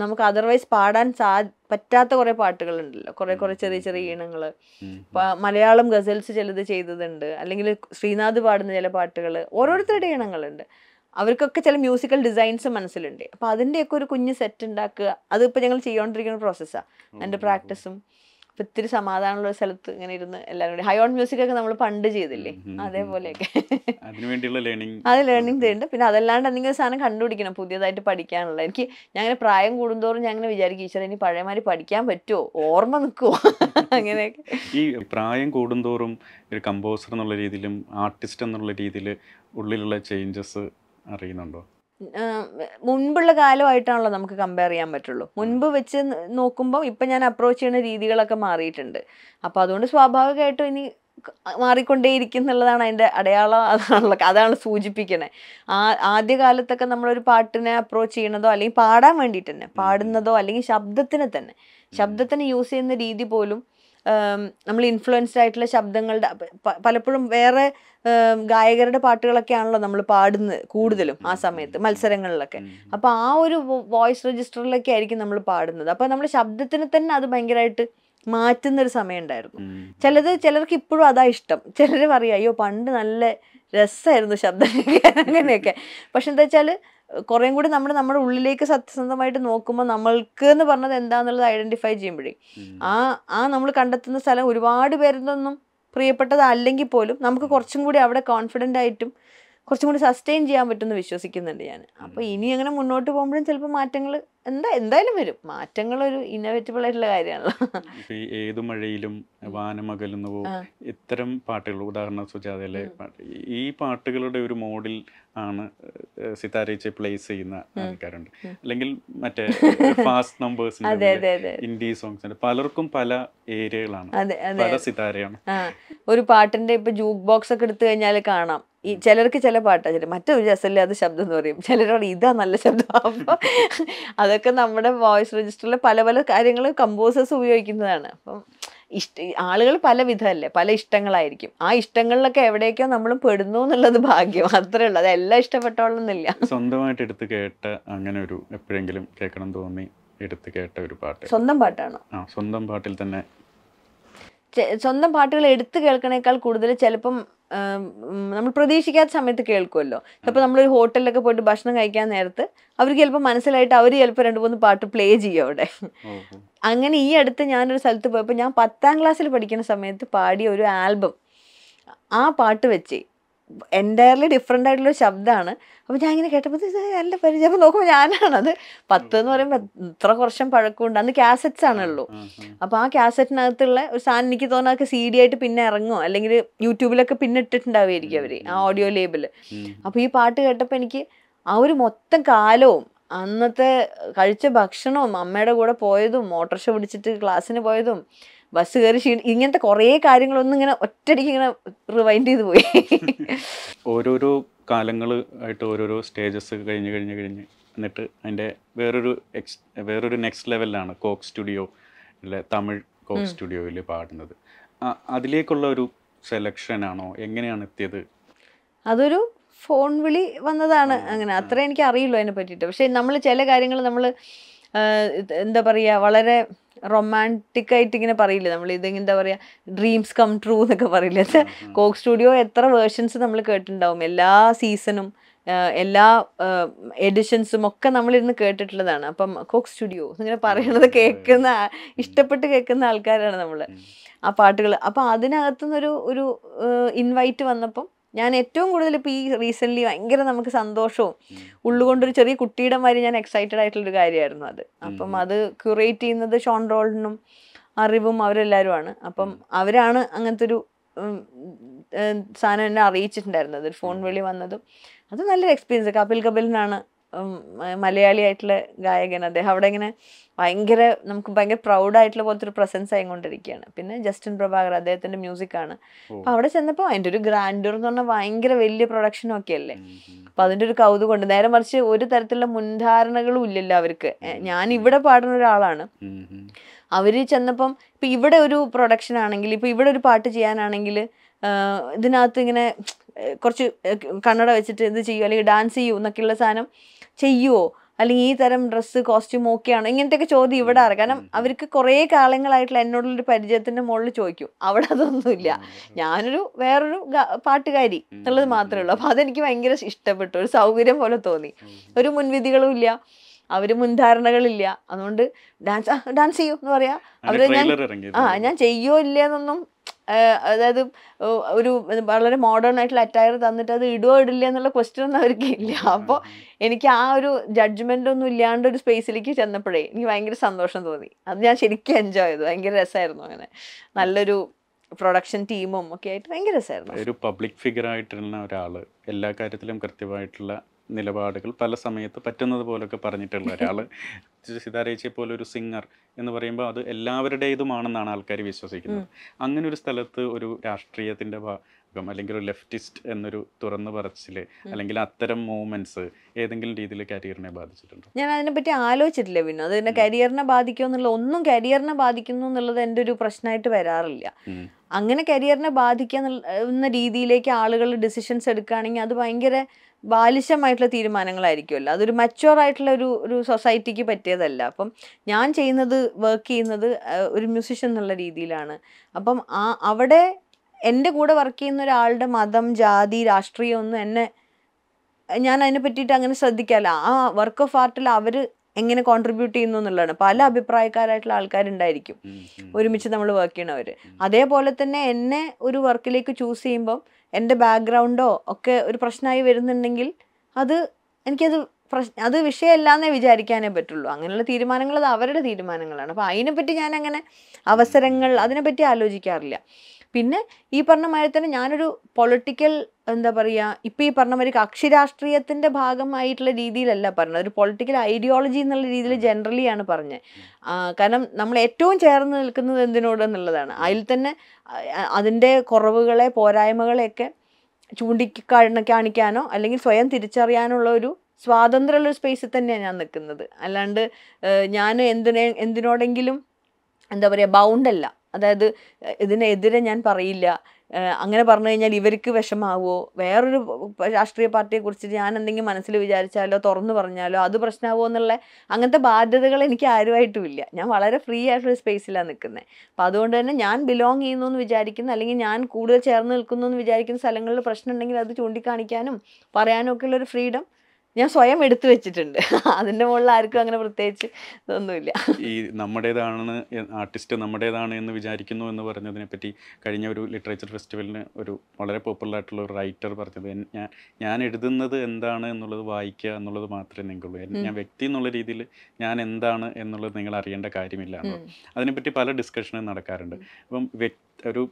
നമുക്ക് അതർവൈസ് പാടാൻ സാ പറ്റാത്ത കുറേ പാട്ടുകളുണ്ടല്ലോ കുറേ കുറേ ചെറിയ ചെറിയ ഈണങ്ങൾ മലയാളം ഗസൽസ് ചിലത് ചെയ്തതുണ്ട് അല്ലെങ്കിൽ ശ്രീനാഥ് പാടുന്ന ചില പാട്ടുകൾ ഓരോരുത്തരുടെ ഈണങ്ങളുണ്ട് അവർക്കൊക്കെ ചില മ്യൂസിക്കൽ ഡിസൈൻസ് മനസ്സിലുണ്ട് അപ്പൊ അതിൻ്റെയൊക്കെ ഒരു കുഞ്ഞ് സെറ്റ് ഉണ്ടാക്കുക അതിപ്പോൾ ഞങ്ങൾ ചെയ്തുകൊണ്ടിരിക്കുന്ന പ്രോസസ്സാണ് എൻ്റെ പ്രാക്ടീസും അപ്പം ഇത്തിരി സമാധാനമുള്ള ഒരു സ്ഥലത്ത് ഇങ്ങനെ ഇരുന്ന് എല്ലാവരും കൂടി ഹൈ ഓൺ മ്യൂസിക് ഒക്കെ നമ്മൾ പണ്ട് ചെയ്തില്ലേ അതേപോലെയൊക്കെ അത് ലേണിംഗ് ചെയ്യുന്നുണ്ട് പിന്നെ അതല്ലാണ്ട് എന്തെങ്കിലും സാധനം കണ്ടുപിടിക്കണം പുതിയതായിട്ട് പഠിക്കാനുള്ള എനിക്ക് ഞാൻ പ്രായം കൂടുന്തോറും ഞാൻ അങ്ങനെ വിചാരിക്കും ഈശ്വരൻ ഇനി പഴയമാരി പഠിക്കാൻ പറ്റുമോ ഓർമ്മ നിൽക്കുമോ അങ്ങനെയൊക്കെ ഈ പ്രായം കൂടുന്തോറും ഒരു കമ്പോസർ എന്നുള്ള രീതിയിലും ആർട്ടിസ്റ്റ് എന്നുള്ള രീതിയിൽ ഉള്ളിലുള്ള ചേഞ്ചസ് അറിയുന്നുണ്ടോ മുൻപുള്ള കാലമായിട്ടാണല്ലോ നമുക്ക് കമ്പയർ ചെയ്യാൻ പറ്റുള്ളൂ മുൻപ് വെച്ച് നോക്കുമ്പോൾ ഇപ്പം ഞാൻ അപ്രോച്ച് ചെയ്യുന്ന രീതികളൊക്കെ മാറിയിട്ടുണ്ട് അപ്പോൾ അതുകൊണ്ട് സ്വാഭാവികമായിട്ടും ഇനി മാറിക്കൊണ്ടേയിരിക്കും എന്നുള്ളതാണ് അതിൻ്റെ അടയാളം അതാണല്ലോ അതാണ് സൂചിപ്പിക്കണേ ആ ആദ്യകാലത്തൊക്കെ നമ്മളൊരു പാട്ടിനെ അപ്രോച്ച് ചെയ്യണതോ അല്ലെങ്കിൽ പാടാൻ വേണ്ടിയിട്ട് തന്നെ പാടുന്നതോ അല്ലെങ്കിൽ ശബ്ദത്തിനെ തന്നെ ശബ്ദത്തിന് യൂസ് ചെയ്യുന്ന രീതി പോലും നമ്മൾ ഇൻഫ്ലുവൻസ്ഡ് ആയിട്ടുള്ള ശബ്ദങ്ങളുടെ പലപ്പോഴും വേറെ ഗായകരുടെ പാട്ടുകളൊക്കെ ആണല്ലോ നമ്മൾ പാടുന്നത് കൂടുതലും ആ സമയത്ത് മത്സരങ്ങളിലൊക്കെ അപ്പോൾ ആ ഒരു വോയിസ് രജിസ്റ്ററിലൊക്കെ ആയിരിക്കും നമ്മൾ പാടുന്നത് അപ്പോൾ നമ്മൾ ശബ്ദത്തിന് തന്നെ അത് ഭയങ്കരമായിട്ട് മാറ്റുന്നൊരു ഒരു സമയം ഉണ്ടായിരുന്നു ചിലത് ചിലർക്ക് ഇപ്പോഴും അതാ ഇഷ്ടം ചിലർ പറയും അയ്യോ പണ്ട് നല്ല രസമായിരുന്നു ശബ്ദം അങ്ങനെയൊക്കെ പക്ഷെ എന്താ വെച്ചാൽ കുറേം കൂടി നമ്മൾ നമ്മുടെ ഉള്ളിലേക്ക് സത്യസന്ധമായിട്ട് നോക്കുമ്പോൾ നമ്മൾക്ക് എന്ന് പറഞ്ഞത് എന്താന്നുള്ളത് ഐഡന്റിഫൈ ചെയ്യുമ്പോഴേ ആ ആ നമ്മൾ കണ്ടെത്തുന്ന സ്ഥലം ഒരുപാട് പേരിൽ പ്രിയപ്പെട്ടതല്ലെങ്കിൽ പോലും നമുക്ക് കുറച്ചും കൂടി അവിടെ കോൺഫിഡൻ്റ് ആയിട്ടും കുറച്ചും കൂടി സസ്റ്റെയിൻ ചെയ്യാൻ പറ്റുമെന്ന് വിശ്വസിക്കുന്നുണ്ട് ഞാൻ അപ്പോൾ ഇനി അങ്ങനെ മുന്നോട്ട് പോകുമ്പോഴും ചിലപ്പോൾ മാറ്റങ്ങൾ എന്താ എന്തായാലും വരും മാറ്റങ്ങൾ ഒരു ഇന്നോവേറ്റബിൾ ആയിട്ടുള്ള കാര്യമാണല്ലോ ഏതു മഴയിലും വാനമകലുന്നു ഇത്തരം പാട്ടുകൾ ഉദാഹരണം സുജാതയിലെ ഈ പാട്ടുകളുടെ ഒരു മോഡിൽ ആണ് സിതാരയിച്ച് പ്ലേസ് ചെയ്യുന്ന ആൾക്കാരുണ്ട് അല്ലെങ്കിൽ മറ്റേ ഫാസ്റ്റ് നമ്പേഴ്സ് ഇൻഡി സോങ്സിന്റെ പലർക്കും പല ഏരിയകളാണ് പല സിതാരയാണ് ഒരു പാട്ടിന്റെ ഇപ്പൊ ജൂക്ക് ബോക്സ് ഒക്കെ എടുത്തു കഴിഞ്ഞാൽ കാണാം ഈ ചിലർക്ക് ചില പാട്ടാ ചില മറ്റൊരു രസമില്ലാത്ത ശബ്ദം എന്ന് പറയും ചിലരോട് ഇതാ നല്ല ശബ്ദം അപ്പൊ അതൊക്കെ നമ്മുടെ വോയിസ് രജിസ്റ്ററിൽ പല പല കാര്യങ്ങൾ കമ്പോസേഴ്സ് ഉപയോഗിക്കുന്നതാണ് അപ്പം ഇഷ്ട ആളുകൾ പല വിധമല്ലേ പല ഇഷ്ടങ്ങളായിരിക്കും ആ ഇഷ്ടങ്ങളിലൊക്കെ എവിടെയൊക്കെയോ നമ്മൾ പെടുന്നു എന്നുള്ളത് ഭാഗ്യം അത്രേ ഉള്ളൂ അതെല്ലാം ഇഷ്ടപ്പെട്ടോളന്നില്ല സ്വന്തമായിട്ട് എടുത്ത് കേട്ട അങ്ങനെ ഒരു എപ്പോഴെങ്കിലും കേൾക്കണം തോന്നി എടുത്ത് കേട്ട ഒരു പാട്ട് സ്വന്തം പാട്ടാണോ ആ സ്വന്തം പാട്ടിൽ തന്നെ സ്വന്തം പാട്ടുകൾ എടുത്തു കേൾക്കണേക്കാൾ കൂടുതൽ ചിലപ്പം നമ്മൾ പ്രതീക്ഷിക്കാത്ത സമയത്ത് കേൾക്കുമല്ലോ ചിലപ്പോൾ നമ്മളൊരു ഹോട്ടലിലൊക്കെ പോയിട്ട് ഭക്ഷണം കഴിക്കാൻ നേരത്ത് അവർക്ക് ചിലപ്പോൾ മനസ്സിലായിട്ട് അവർ ചിലപ്പോൾ രണ്ട് മൂന്ന് പാട്ട് പ്ലേ ചെയ്യും അവിടെ അങ്ങനെ ഈ അടുത്ത് ഞാനൊരു സ്ഥലത്ത് പോയപ്പോൾ ഞാൻ പത്താം ക്ലാസ്സിൽ പഠിക്കുന്ന സമയത്ത് പാടിയ ഒരു ആൽബം ആ പാട്ട് വെച്ചേ എൻറ്റയർലി ഡിഫറെൻ്റ് ആയിട്ടുള്ള ശബ്ദമാണ് അപ്പോൾ ഞാൻ ഇങ്ങനെ കേട്ടപ്പോൾ നല്ല പരിചയം അപ്പോൾ നോക്കുമ്പോൾ ഞാനാണത് പത്ത് എന്ന് പറയുമ്പോൾ ഇത്ര കുറച്ചും പഴക്കമുണ്ട് അന്ന് ക്യാസറ്റ്സ് ആണല്ലോ അപ്പോൾ ആ കാസറ്റിനകത്തുള്ള ഒരു സാധനം എനിക്ക് തോന്നുന്നത് അതൊക്കെ സി ഡി ആയിട്ട് പിന്നെ ഇറങ്ങുമോ അല്ലെങ്കിൽ യൂട്യൂബിലൊക്കെ പിന്നെ ഇട്ടിട്ടുണ്ടാവുമായിരിക്കും അവർ ആ ഓഡിയോ ലേബിൾ അപ്പോൾ ഈ പാട്ട് കേട്ടപ്പോൾ എനിക്ക് ആ ഒരു മൊത്തം കാലവും അന്നത്തെ കഴിച്ച ഭക്ഷണവും അമ്മയുടെ കൂടെ പോയതും മോട്ടോർഷോ പിടിച്ചിട്ട് ക്ലാസ്സിന് പോയതും ബസ് കയറി ക്ഷീണി ഇങ്ങനത്തെ കുറേ കാര്യങ്ങളൊന്നും ഇങ്ങനെ ഒറ്റടിക്ക് ഇങ്ങനെ റിവൈൻഡ് ചെയ്ത് പോയി ഓരോരോ കാലങ്ങൾ ആയിട്ട് ഓരോരോ സ്റ്റേജസ് കഴിഞ്ഞ് കഴിഞ്ഞ് കഴിഞ്ഞ് എന്നിട്ട് അതിൻ്റെ വേറൊരു എക്സ് വേറൊരു നെക്സ്റ്റ് ലെവലിലാണ് കോക്ക് സ്റ്റുഡിയോ അല്ലെ തമിഴ് കോക്ക് സ്റ്റുഡിയോയിൽ പാടുന്നത് അതിലേക്കുള്ള ഒരു സെലക്ഷനാണോ എങ്ങനെയാണ് എത്തിയത് അതൊരു ഫോൺ വിളി വന്നതാണ് അങ്ങനെ അത്ര എനിക്ക് അറിയുള്ളൂ അതിനെ പറ്റിയിട്ട് പക്ഷേ നമ്മൾ ചില കാര്യങ്ങൾ നമ്മൾ എന്താ പറയുക വളരെ റൊമാൻറ്റിക്കായിട്ട് ഇങ്ങനെ പറയില്ല നമ്മൾ ഇത് എന്താ പറയുക ഡ്രീംസ് കം ട്രൂ എന്നൊക്കെ പറയില്ല കോക്ക് സ്റ്റുഡിയോ എത്ര വേർഷൻസ് നമ്മൾ കേട്ടിട്ടുണ്ടാവും എല്ലാ സീസണും എല്ലാ എഡിഷൻസും ഒക്കെ നമ്മളിരുന്ന് കേട്ടിട്ടുള്ളതാണ് അപ്പം കോക്ക് സ്റ്റുഡിയോ ഇങ്ങനെ പറയണത് കേൾക്കുന്ന ഇഷ്ടപ്പെട്ട് കേൾക്കുന്ന ആൾക്കാരാണ് നമ്മൾ ആ പാട്ടുകൾ അപ്പം അതിനകത്തുനിന്നൊരു ഒരു ഇൻവൈറ്റ് വന്നപ്പം ഞാൻ ഏറ്റവും കൂടുതൽ ഇപ്പം ഈ റീസെൻ്റ്ലി ഭയങ്കര നമുക്ക് സന്തോഷവും ഉള്ളുകൊണ്ടൊരു ചെറിയ കുട്ടിയുടെ മാതിരി ഞാൻ എക്സൈറ്റഡ് ആയിട്ടുള്ളൊരു കാര്യമായിരുന്നു അത് അപ്പം അത് ക്യൂറേറ്റ് ചെയ്യുന്നത് ഷോൺ റോൾഡിനും അറിവും അവരെല്ലാവരുമാണ് അപ്പം അവരാണ് അങ്ങനത്തെ ഒരു സാധനം എന്നെ അറിയിച്ചിട്ടുണ്ടായിരുന്നത് ഫോൺ വിളി വന്നതും അത് നല്ലൊരു എക്സ്പീരിയൻസ് കപിൽ കപിലിനാണ് മലയാളി ആയിട്ടുള്ള ഗായകൻ അദ്ദേഹം അവിടെ ഇങ്ങനെ ഭയങ്കര നമുക്ക് ഭയങ്കര പ്രൗഡായിട്ടുള്ള പോലത്തെ ഒരു പ്രസൻസ് ആയിക്കൊണ്ടിരിക്കുകയാണ് പിന്നെ ജസ്റ്റിൻ പ്രഭാകർ അദ്ദേഹത്തിന്റെ ആണ് അപ്പൊ അവിടെ ചെന്നപ്പോൾ അതിന്റെ ഒരു ഗ്രാൻഡർ എന്ന് പറഞ്ഞാൽ ഭയങ്കര വലിയ പ്രൊഡക്ഷനും ഒക്കെ അല്ലേ അപ്പൊ അതിന്റെ ഒരു കൗതുകമുണ്ട് നേരെ മറിച്ച് ഒരു തരത്തിലുള്ള മുൻധാരണകളും ഇല്ലല്ലോ അവർക്ക് ഞാൻ ഇവിടെ പാടുന്ന ഒരാളാണ് അവര് ചെന്നപ്പം ഇപ്പൊ ഇവിടെ ഒരു പ്രൊഡക്ഷൻ ആണെങ്കിൽ ഇപ്പൊ ഇവിടെ ഒരു പാട്ട് ചെയ്യാനാണെങ്കിൽ ഇതിനകത്ത് ഇങ്ങനെ കുറച്ച് കണ്ണട വെച്ചിട്ട് ഇത് ചെയ്യുമോ അല്ലെങ്കിൽ ഡാൻസ് ചെയ്യുമോ എന്നൊക്കെയുള്ള സാധനം ചെയ്യുമോ അല്ലെങ്കിൽ ഈ തരം ഡ്രസ്സ് കോസ്റ്റ്യൂം ഓക്കെയാണോ ഇങ്ങനത്തെയൊക്കെ ചോദ്യം ഇവിടെ അറിയാം കാരണം അവർക്ക് കുറേ കാലങ്ങളായിട്ടുള്ള എന്നോടുള്ളൊരു പരിചയത്തിന്റെ മുകളിൽ ചോദിക്കും അവിടെ അതൊന്നുമില്ല ഞാനൊരു വേറൊരു പാട്ടുകാരി എന്നുള്ളത് മാത്രമേ ഉള്ളൂ അപ്പോൾ അതെനിക്ക് ഭയങ്കര ഇഷ്ടപ്പെട്ടു ഒരു സൗകര്യം പോലെ തോന്നി ഒരു മുൻവിധികളും ഇല്ല അവര് മുൻധാരണകളില്ല അതുകൊണ്ട് ഡാൻസ് ഡാൻസ് ചെയ്യൂ എന്ന് പറയാ അവര് ഞാൻ ആ ഞാൻ ചെയ്യോ ഇല്ല എന്നൊന്നും അതായത് ഒരു വളരെ മോഡേൺ ആയിട്ടുള്ള അറ്റയർ തന്നിട്ട് അത് ഇടുവോ ഇടില്ല എന്നുള്ള ക്വസ്റ്റ്യൻ ഒന്നും അവർക്ക് ഇല്ല അപ്പോൾ എനിക്ക് ആ ഒരു ജഡ്ജ്മെൻ്റ് ഒന്നും ഇല്ലാണ്ട് ഒരു സ്പേസിലേക്ക് ചെന്നപ്പോഴേ എനിക്ക് ഭയങ്കര സന്തോഷം തോന്നി അത് ഞാൻ ശരിക്കും എൻജോയ് ചെയ്തു ഭയങ്കര രസമായിരുന്നു അങ്ങനെ നല്ലൊരു പ്രൊഡക്ഷൻ ടീമും ഒക്കെ ആയിട്ട് ഭയങ്കര രസമായിരുന്നു ഒരു പബ്ലിക് ഫിഗർ ആയിട്ടുള്ള ഒരാൾ എല്ലാ കാര്യത്തിലും കൃത്യമായിട്ടുള്ള നിലപാടുകൾ പല സമയത്ത് പറ്റുന്നത് പോലൊക്കെ പറഞ്ഞിട്ടുള്ള ഒരാൾ സിതാരേച്ചയെ പോലെ ഒരു സിംഗർ എന്ന് പറയുമ്പോൾ അത് എല്ലാവരുടേതുമാണെന്നാണ് ആൾക്കാർ വിശ്വസിക്കുന്നത് അങ്ങനെ ഒരു സ്ഥലത്ത് ഒരു രാഷ്ട്രീയത്തിൻ്റെ ഭാഗം അല്ലെങ്കിൽ ഒരു ലെഫ്റ്റിസ്റ്റ് എന്നൊരു തുറന്നു പറച്ചിൽ അല്ലെങ്കിൽ അത്തരം മൂവ്മെന്റ്സ് ഏതെങ്കിലും രീതിയിൽ കരിയറിനെ ബാധിച്ചിട്ടുണ്ട് ഞാൻ അതിനെപ്പറ്റി ആലോചിച്ചിട്ടില്ല പിന്നെ അത് എന്നെ കരിയറിനെ ബാധിക്കുമോ എന്നുള്ള ഒന്നും കരിയറിനെ ബാധിക്കുന്നു എന്നുള്ളത് എൻ്റെ ഒരു പ്രശ്നമായിട്ട് വരാറില്ല അങ്ങനെ കരിയറിനെ ബാധിക്കുക രീതിയിലേക്ക് ആളുകൾ ഡിസിഷൻസ് എടുക്കുകയാണെങ്കിൽ അത് ഭയങ്കര ബാലിശമായിട്ടുള്ള തീരുമാനങ്ങളായിരിക്കുമല്ലോ അതൊരു മച്ചുവർ ആയിട്ടുള്ള ഒരു ഒരു സൊസൈറ്റിക്ക് പറ്റിയതല്ല അപ്പം ഞാൻ ചെയ്യുന്നത് വർക്ക് ചെയ്യുന്നത് ഒരു മ്യൂസിഷ്യൻ എന്നുള്ള രീതിയിലാണ് അപ്പം ആ അവിടെ എൻ്റെ കൂടെ വർക്ക് ചെയ്യുന്ന ഒരാളുടെ മതം ജാതി രാഷ്ട്രീയം ഒന്നും എന്നെ ഞാൻ അതിനെ പറ്റിയിട്ട് അങ്ങനെ ശ്രദ്ധിക്കാറില്ല ആ വർക്ക് ഓഫ് ആർട്ടിൽ അവർ എങ്ങനെ കോൺട്രിബ്യൂട്ട് ചെയ്യുന്നു എന്നുള്ളതാണ് പല അഭിപ്രായക്കാരായിട്ടുള്ള ആൾക്കാരുണ്ടായിരിക്കും ഒരുമിച്ച് നമ്മൾ വർക്ക് ചെയ്യണവർ അതേപോലെ തന്നെ എന്നെ ഒരു വർക്കിലേക്ക് ചൂസ് ചെയ്യുമ്പം എൻ്റെ ബാക്ക്ഗ്രൗണ്ടോ ഒക്കെ ഒരു പ്രശ്നമായി വരുന്നുണ്ടെങ്കിൽ അത് എനിക്കത് പ്രശ്ന അത് എന്നേ വിചാരിക്കാനേ പറ്റുള്ളൂ അങ്ങനെയുള്ള തീരുമാനങ്ങൾ അത് അവരുടെ തീരുമാനങ്ങളാണ് അപ്പോൾ അതിനെപ്പറ്റി ഞാൻ അങ്ങനെ അവസരങ്ങൾ അതിനെപ്പറ്റി ആലോചിക്കാറില്ല പിന്നെ ഈ പറഞ്ഞ മാതിരി തന്നെ ഞാനൊരു പൊളിറ്റിക്കൽ എന്താ പറയുക ഇപ്പം ഈ പറഞ്ഞ മാതിരി കക്ഷി രാഷ്ട്രീയത്തിൻ്റെ ഭാഗമായിട്ടുള്ള രീതിയിലല്ല പറഞ്ഞത് ഒരു പൊളിറ്റിക്കൽ ഐഡിയോളജി എന്നുള്ള രീതിയിൽ ജനറലിയാണ് പറഞ്ഞത് കാരണം നമ്മൾ ഏറ്റവും ചേർന്ന് നിൽക്കുന്നത് എന്തിനോട് എന്നുള്ളതാണ് അതിൽ തന്നെ അതിൻ്റെ കുറവുകളെ പോരായ്മകളെയൊക്കെ ചൂണ്ടിക്കാണ കാണിക്കാനോ അല്ലെങ്കിൽ സ്വയം തിരിച്ചറിയാനുള്ള ഒരു സ്വാതന്ത്ര്യമുള്ള ഒരു സ്പേസിൽ തന്നെയാണ് ഞാൻ നിൽക്കുന്നത് അല്ലാണ്ട് ഞാൻ എന്തിനെ എന്തിനോടെങ്കിലും എന്താ പറയുക ബൗണ്ടല്ല അതായത് ഇതിനെതിരെ ഞാൻ പറയില്ല അങ്ങനെ പറഞ്ഞു കഴിഞ്ഞാൽ ഇവർക്ക് വിഷമാവുമോ വേറൊരു രാഷ്ട്രീയ പാർട്ടിയെക്കുറിച്ച് ഞാൻ എന്തെങ്കിലും മനസ്സിൽ വിചാരിച്ചാലോ തുറന്നു പറഞ്ഞാലോ അത് പ്രശ്നമാവുമോ എന്നുള്ള അങ്ങനത്തെ ബാധ്യതകൾ എനിക്ക് ആരുമായിട്ടും ഇല്ല ഞാൻ വളരെ ഫ്രീ ആയിട്ടുള്ള സ്പേസിലാണ് നിൽക്കുന്നത് അപ്പോൾ അതുകൊണ്ട് തന്നെ ഞാൻ ബിലോങ് ചെയ്യുന്നു എന്ന് വിചാരിക്കുന്ന അല്ലെങ്കിൽ ഞാൻ കൂടുതൽ ചേർന്ന് നിൽക്കുന്നു എന്ന് വിചാരിക്കുന്ന സ്ഥലങ്ങളിൽ പ്രശ്നം ഉണ്ടെങ്കിൽ അത് ചൂണ്ടിക്കാണിക്കാനും പറയാനും ഒക്കെയുള്ളൊരു ഫ്രീഡം ഞാൻ സ്വയം എടുത്തു വെച്ചിട്ടുണ്ട് അതിന്റെ മുകളിൽ ആർക്കും അങ്ങനെ പ്രത്യേകിച്ച് ഇതൊന്നുമില്ല ഈ നമ്മുടേതാണ് ആർട്ടിസ്റ്റ് നമ്മുടേതാണ് എന്ന് വിചാരിക്കുന്നു എന്ന് പറഞ്ഞതിനെ പറ്റി കഴിഞ്ഞ ഒരു ലിറ്ററേച്ചർ ഫെസ്റ്റിവലിന് ഒരു വളരെ പോപ്പുലർ ആയിട്ടുള്ള ഒരു റൈറ്റർ പറഞ്ഞത് ഞാൻ ഞാൻ എഴുതുന്നത് എന്താണ് എന്നുള്ളത് വായിക്കുക എന്നുള്ളത് മാത്രമേ നിങ്ങൾക്കുള്ളൂ ഞാൻ വ്യക്തി എന്നുള്ള രീതിയിൽ ഞാൻ എന്താണ് എന്നുള്ളത് നിങ്ങൾ അറിയേണ്ട കാര്യമില്ല അതിനെപ്പറ്റി പല ഡിസ്കഷനും നടക്കാറുണ്ട് അപ്പം ഒരു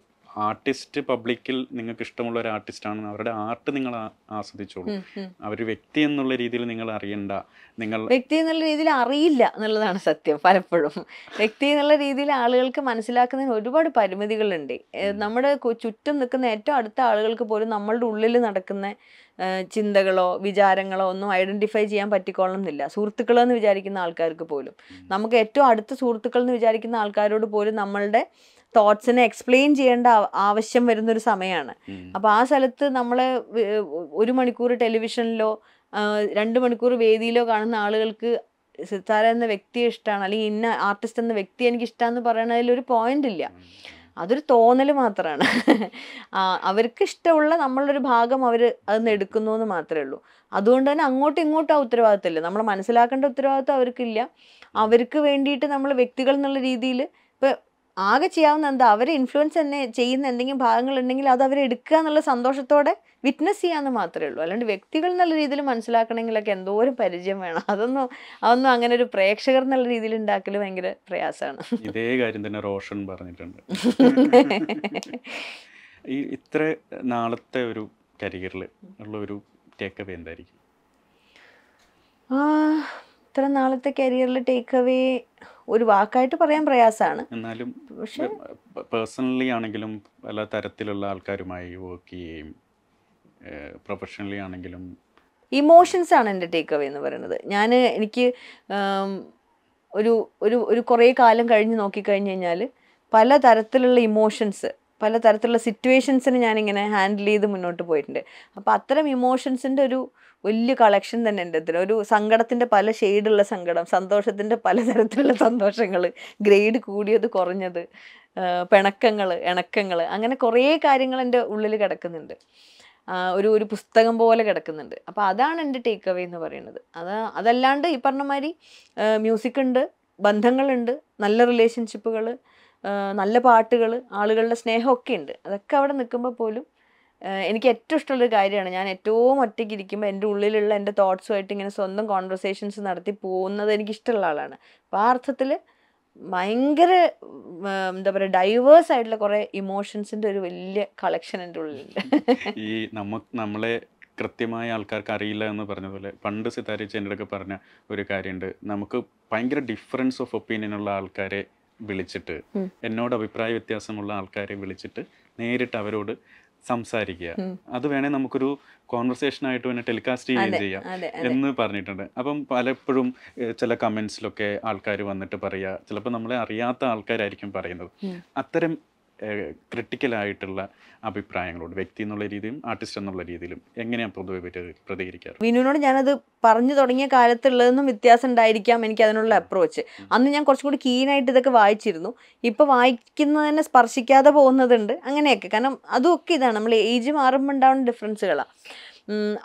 ആർട്ടിസ്റ്റ് പബ്ലിക്കിൽ നിങ്ങൾക്ക് ഇഷ്ടമുള്ള ഒരു ആർട്ടിസ്റ്റ് ആണ് അവരുടെ ആർട്ട് നിങ്ങൾ ആസ്വദിച്ചോളൂ അവർ വ്യക്തി എന്നുള്ള രീതിയിൽ നിങ്ങൾ അറിയണ്ട നിങ്ങൾ വ്യക്തി എന്നുള്ള രീതിയിൽ അറിയില്ല എന്നുള്ളതാണ് സത്യം പലപ്പോഴും വ്യക്തി എന്നുള്ള രീതിയിൽ ആളുകൾക്ക് മനസ്സിലാക്കുന്നതിന് ഒരുപാട് പരിമിതികളുണ്ട് നമ്മുടെ ചുറ്റും നിൽക്കുന്ന ഏറ്റവും അടുത്ത ആളുകൾക്ക് പോലും നമ്മളുടെ ഉള്ളിൽ നടക്കുന്ന ചിന്തകളോ വിചാരങ്ങളോ ഒന്നും ഐഡന്റിഫൈ ചെയ്യാൻ പറ്റിക്കോളണം എന്നില്ല എന്ന് വിചാരിക്കുന്ന ആൾക്കാർക്ക് പോലും നമുക്ക് ഏറ്റവും അടുത്ത സുഹൃത്തുക്കൾ എന്ന് വിചാരിക്കുന്ന ആൾക്കാരോട് പോലും നമ്മളുടെ തോട്ട്സിനെ എക്സ്പ്ലെയിൻ ചെയ്യേണ്ട ആവശ്യം വരുന്നൊരു സമയമാണ് അപ്പോൾ ആ സ്ഥലത്ത് നമ്മൾ ഒരു മണിക്കൂർ ടെലിവിഷനിലോ രണ്ട് മണിക്കൂർ വേദിയിലോ കാണുന്ന ആളുകൾക്ക് സിത്താര എന്ന വ്യക്തിയെ ഇഷ്ടമാണ് അല്ലെങ്കിൽ ഇന്ന ആർട്ടിസ്റ്റ് എന്ന വ്യക്തി എനിക്ക് ഇഷ്ടമെന്ന് പറയുന്നതിൽ ഒരു പോയിന്റ് ഇല്ല അതൊരു തോന്നൽ മാത്രമാണ് അവർക്ക് ഇഷ്ടമുള്ള നമ്മളൊരു ഭാഗം അവർ അതിന്ന് എടുക്കുന്നു എന്ന് മാത്രമേ ഉള്ളൂ അതുകൊണ്ട് തന്നെ അങ്ങോട്ടും ഇങ്ങോട്ടും ആ ഉത്തരവാദിത്തമില്ല നമ്മൾ മനസ്സിലാക്കേണ്ട ഉത്തരവാദിത്തം അവർക്കില്ല അവർക്ക് വേണ്ടിയിട്ട് നമ്മൾ വ്യക്തികൾ എന്നുള്ള രീതിയിൽ ഇപ്പം ആകെ ചെയ്യാവുന്ന എന്താ അവരെ ഇൻഫ്ലുവൻസ് തന്നെ ചെയ്യുന്ന എന്തെങ്കിലും ഭാഗങ്ങളുണ്ടെങ്കിൽ അത് എടുക്കുക എന്നുള്ള സന്തോഷത്തോടെ വിറ്റ്നസ് ചെയ്യാന്ന് മാത്രമേ ഉള്ളൂ അല്ലാണ്ട് വ്യക്തികൾ എന്നുള്ള രീതിയിൽ മനസ്സിലാക്കണമെങ്കിലൊക്കെ എന്തോരം പരിചയം വേണം അതൊന്നും അതൊന്നും അങ്ങനെ ഒരു പ്രേക്ഷകർ എന്നുള്ള രീതിയിൽ ഉണ്ടാക്കൽ ഭയങ്കര പ്രയാസമാണ് ഇതേ കാര്യം തന്നെ റോഷൻ പറഞ്ഞിട്ടുണ്ട് ഈ ഇത്ര നാളത്തെ ഒരു കരിയറിൽ ഉള്ള ഒരു ടേക്ക് എന്തായിരിക്കും ഇത്ര നാളത്തെ കരിയറിൽ ടേക്ക് അവേ ഒരു വാക്കായിട്ട് പറയാൻ പ്രയാസമാണ് എന്നാലും പക്ഷേ പേഴ്സണലി ആണെങ്കിലും പല തരത്തിലുള്ള ആൾക്കാരുമായി വർക്ക് ചെയ്യുകയും പ്രൊഫഷണലി ആണെങ്കിലും ഇമോഷൻസ് ആണ് എൻ്റെ ടേക്ക് അവേ എന്ന് പറയുന്നത് ഞാൻ എനിക്ക് ഒരു ഒരു ഒരു കുറേ കാലം കഴിഞ്ഞ് നോക്കിക്കഴിഞ്ഞ് കഴിഞ്ഞാൽ പല തരത്തിലുള്ള ഇമോഷൻസ് പല തരത്തിലുള്ള സിറ്റുവേഷൻസിന് ഞാനിങ്ങനെ ഹാൻഡിൽ ചെയ്ത് മുന്നോട്ട് പോയിട്ടുണ്ട് അപ്പോൾ അത്തരം ഇമോഷൻസിൻ്റെ ഒരു വലിയ കളക്ഷൻ തന്നെ ഉണ്ട് ഇതിൽ ഒരു സങ്കടത്തിൻ്റെ പല ഷെയ്ഡുള്ള സങ്കടം സന്തോഷത്തിൻ്റെ പലതരത്തിലുള്ള സന്തോഷങ്ങൾ ഗ്രേഡ് കൂടിയത് കുറഞ്ഞത് പിണക്കങ്ങൾ ഇണക്കങ്ങൾ അങ്ങനെ കുറേ കാര്യങ്ങൾ എൻ്റെ ഉള്ളിൽ കിടക്കുന്നുണ്ട് ഒരു ഒരു പുസ്തകം പോലെ കിടക്കുന്നുണ്ട് അപ്പോൾ അതാണ് എൻ്റെ ടേക്ക് അവേ എന്ന് പറയുന്നത് അത് അതല്ലാണ്ട് ഈ പറഞ്ഞ മാതിരി മ്യൂസിക് ഉണ്ട് ബന്ധങ്ങളുണ്ട് നല്ല റിലേഷൻഷിപ്പുകൾ നല്ല പാട്ടുകൾ ആളുകളുടെ സ്നേഹമൊക്കെ ഉണ്ട് അതൊക്കെ അവിടെ നിൽക്കുമ്പോൾ പോലും എനിക്ക് ഏറ്റവും ഇഷ്ടമുള്ളൊരു കാര്യമാണ് ഞാൻ ഏറ്റവും ഒറ്റയ്ക്ക് ഇരിക്കുമ്പോൾ എൻ്റെ ഉള്ളിലുള്ള എൻ്റെ തോട്ട്സുമായിട്ട് ഇങ്ങനെ സ്വന്തം കോൺവെർസേഷൻസ് നടത്തി പോകുന്നത് എനിക്കിഷ്ടമുള്ള ആളാണ് അപ്പോൾ ആ അർത്ഥത്തിൽ ഭയങ്കര എന്താ പറയുക ഡൈവേഴ്സ് ആയിട്ടുള്ള കുറേ ഇമോഷൻസിൻ്റെ ഒരു വലിയ കളക്ഷൻ എൻ്റെ ഉള്ളിലുണ്ട് ഈ നമുക്ക് നമ്മളെ കൃത്യമായ ആൾക്കാർക്ക് അറിയില്ല എന്ന് പറഞ്ഞതുപോലെ പണ്ട് സിതാരിച്ച് എൻ്റെ അടുക്ക പറഞ്ഞ ഒരു കാര്യമുണ്ട് നമുക്ക് ഭയങ്കര ഡിഫറൻസ് ഓഫ് ഉള്ള ആൾക്കാരെ വിളിച്ചിട്ട് എന്നോട് അഭിപ്രായ വ്യത്യാസമുള്ള ആൾക്കാരെ വിളിച്ചിട്ട് നേരിട്ട് അവരോട് സംസാരിക്കുക അത് വേണേ നമുക്കൊരു കോൺവെർസേഷൻ ആയിട്ട് തന്നെ ടെലികാസ്റ്റ് ചെയ്യുകയും ചെയ്യാം എന്ന് പറഞ്ഞിട്ടുണ്ട് അപ്പം പലപ്പോഴും ചില കമൻസിലൊക്കെ ആൾക്കാർ വന്നിട്ട് പറയുക ചിലപ്പോൾ നമ്മളെ അറിയാത്ത ആൾക്കാരായിരിക്കും പറയുന്നത് അത്തരം ക്രിട്ടിക്കലായിട്ടുള്ള അഭിപ്രായങ്ങളോട് വ്യക്തി എന്നുള്ള രീതിയിലും ആർട്ടിസ്റ്റ് എന്നുള്ള രീതിയിലും എങ്ങനെയാണ് പൊതുവെ പ്രതികരിക്കാറ് വിനുവിനോട് ഞാനത് പറഞ്ഞു തുടങ്ങിയ കാലത്തുള്ളതെന്നും വ്യത്യാസം ഉണ്ടായിരിക്കാം എനിക്ക് അതിനുള്ള അപ്രോച്ച് അന്ന് ഞാൻ കുറച്ചും കൂടി കീനായിട്ട് ഇതൊക്കെ വായിച്ചിരുന്നു ഇപ്പോൾ വായിക്കുന്നതിനെ സ്പർശിക്കാതെ പോകുന്നതുണ്ട് അങ്ങനെയൊക്കെ കാരണം അതുമൊക്കെ ഇതാണ് നമ്മൾ ഏജ് മാറുമ്പോൾ ഉണ്ടാവുന്ന ഡിഫറൻസുകളാണ്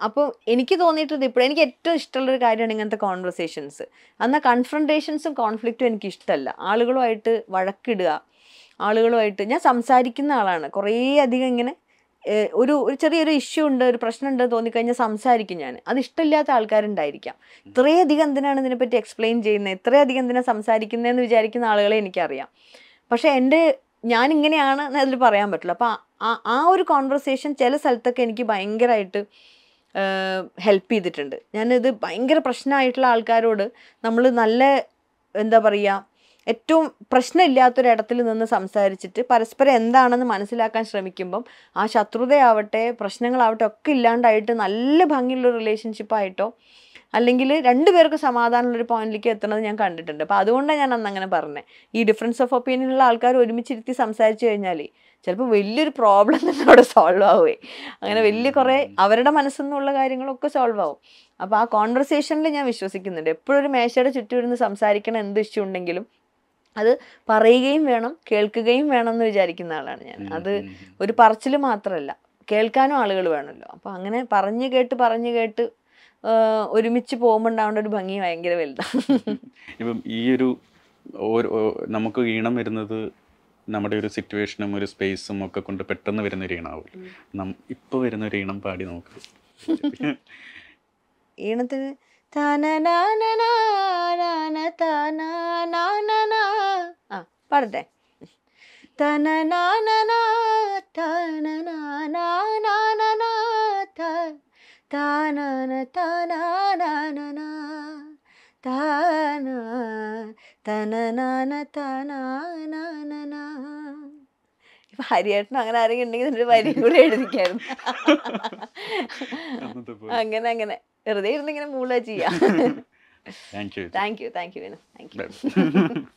അപ്പോൾ എനിക്ക് തോന്നിയിട്ടുണ്ട് ഇപ്പോഴും എനിക്ക് ഏറ്റവും ഇഷ്ടമുള്ളൊരു കാര്യമാണ് ഇങ്ങനത്തെ കോൺവെർസേഷൻസ് എന്നാൽ കൺഫ്രണ്ടേഷൻസും കോൺഫ്ലിക്റ്റും എനിക്ക് ഇഷ്ടമല്ല ആളുകളുമായിട്ട് വഴക്കിടുക ആളുകളുമായിട്ട് ഞാൻ സംസാരിക്കുന്ന ആളാണ് കുറേ അധികം ഇങ്ങനെ ഒരു ഒരു ചെറിയൊരു ഇഷ്യൂ ഉണ്ട് ഒരു പ്രശ്നം ഉണ്ട് തോന്നിക്കഴിഞ്ഞാൽ സംസാരിക്കും ഞാൻ അത് ഇഷ്ടമില്ലാത്ത ആൾക്കാരുണ്ടായിരിക്കാം ഇത്രയധികം എന്തിനാണ് ഇതിനെപ്പറ്റി എക്സ്പ്ലെയിൻ ചെയ്യുന്നത് ഇത്രയധികം എന്തിനാ സംസാരിക്കുന്നതെന്ന് വിചാരിക്കുന്ന ആളുകളെ എനിക്കറിയാം പക്ഷേ എൻ്റെ ഞാൻ ഇങ്ങനെയാണ് അതിൽ പറയാൻ പറ്റില്ല അപ്പോൾ ആ ഒരു കോൺവെർസേഷൻ ചില സ്ഥലത്തൊക്കെ എനിക്ക് ഭയങ്കരമായിട്ട് ഹെൽപ്പ് ചെയ്തിട്ടുണ്ട് ഞാനിത് ഭയങ്കര പ്രശ്നമായിട്ടുള്ള ആൾക്കാരോട് നമ്മൾ നല്ല എന്താ പറയുക ഏറ്റവും പ്രശ്നമില്ലാത്തൊരിടത്തിൽ നിന്ന് സംസാരിച്ചിട്ട് പരസ്പരം എന്താണെന്ന് മനസ്സിലാക്കാൻ ശ്രമിക്കുമ്പം ആ ശത്രുതയാവട്ടെ പ്രശ്നങ്ങളാവട്ടെ ഒക്കെ ഇല്ലാണ്ടായിട്ട് നല്ല ഭംഗിയുള്ള റിലേഷൻഷിപ്പായിട്ടോ അല്ലെങ്കിൽ പേർക്ക് സമാധാനമുള്ളൊരു പോയിന്റിലേക്ക് എത്തണത് ഞാൻ കണ്ടിട്ടുണ്ട് അപ്പോൾ അതുകൊണ്ടാണ് ഞാൻ അന്ന് അങ്ങനെ പറഞ്ഞത് ഈ ഡിഫറൻസ് ഓഫ് ഒപ്പീനിയനുള്ള ആൾക്കാർ ഒരുമിച്ചിരുത്തി സംസാരിച്ചു കഴിഞ്ഞാൽ ചിലപ്പോൾ വലിയൊരു പ്രോബ്ലം തന്നെ അവിടെ സോൾവ് ആവുമേ അങ്ങനെ വലിയ കുറേ അവരുടെ മനസ്സിൽ നിന്നുള്ള കാര്യങ്ങളൊക്കെ സോൾവ് ആവും അപ്പോൾ ആ കോൺവെർസേഷനിൽ ഞാൻ വിശ്വസിക്കുന്നുണ്ട് എപ്പോഴും ഒരു മേശയുടെ ചുറ്റും സംസാരിക്കണം എന്ത് ഇഷ്യൂ ഉണ്ടെങ്കിലും അത് പറയുകയും വേണം കേൾക്കുകയും വേണം എന്ന് വിചാരിക്കുന്ന ആളാണ് ഞാൻ അത് ഒരു പറച്ചിൽ മാത്രമല്ല കേൾക്കാനും ആളുകൾ വേണമല്ലോ അപ്പോൾ അങ്ങനെ പറഞ്ഞു കേട്ട് പറഞ്ഞു കേട്ട് ഒരുമിച്ച് പോകുമ്പോണ്ടാവേണ്ട ഒരു ഭംഗി ഭയങ്കര വലുതാണ് ഇപ്പം ഈ ഒരു നമുക്ക് ഈണം വരുന്നത് നമ്മുടെ ഒരു സിറ്റുവേഷനും ഒരു സ്പേസും ഒക്കെ കൊണ്ട് പെട്ടെന്ന് വരുന്ന ഒരു ഈണാവും ഇപ്പൊ വരുന്ന ഒരു ഈണം പാടി നോക്ക് ഈണത്തിന് പാടട്ടെ തനനാനനാ ഹരിയേട്ടനും അങ്ങനെ ആരെങ്കിലും ഉണ്ടെങ്കിൽ ഒരു വരി കൂടെ എഴുതിക്കായിരുന്നു അങ്ങനെ അങ്ങനെ വെറുതെ ഇരുന്നിങ്ങനെ മൂള ചെയ്യാം thank you thank you thank you thank U